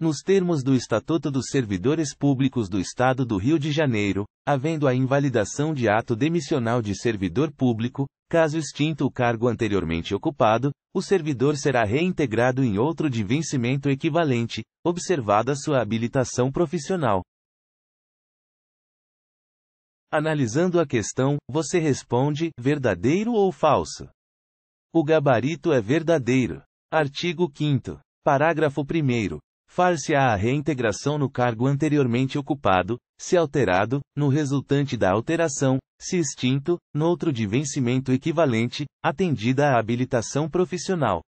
nos termos do Estatuto dos Servidores Públicos do Estado do Rio de Janeiro, havendo a invalidação de ato demissional de servidor público, caso extinto o cargo anteriormente ocupado, o servidor será reintegrado em outro de vencimento equivalente, observada sua habilitação profissional. Analisando a questão, você responde: verdadeiro ou falso? O gabarito é verdadeiro. Artigo 5. Parágrafo 1 far-se-á a reintegração no cargo anteriormente ocupado, se alterado, no resultante da alteração, se extinto, noutro de vencimento equivalente, atendida a habilitação profissional.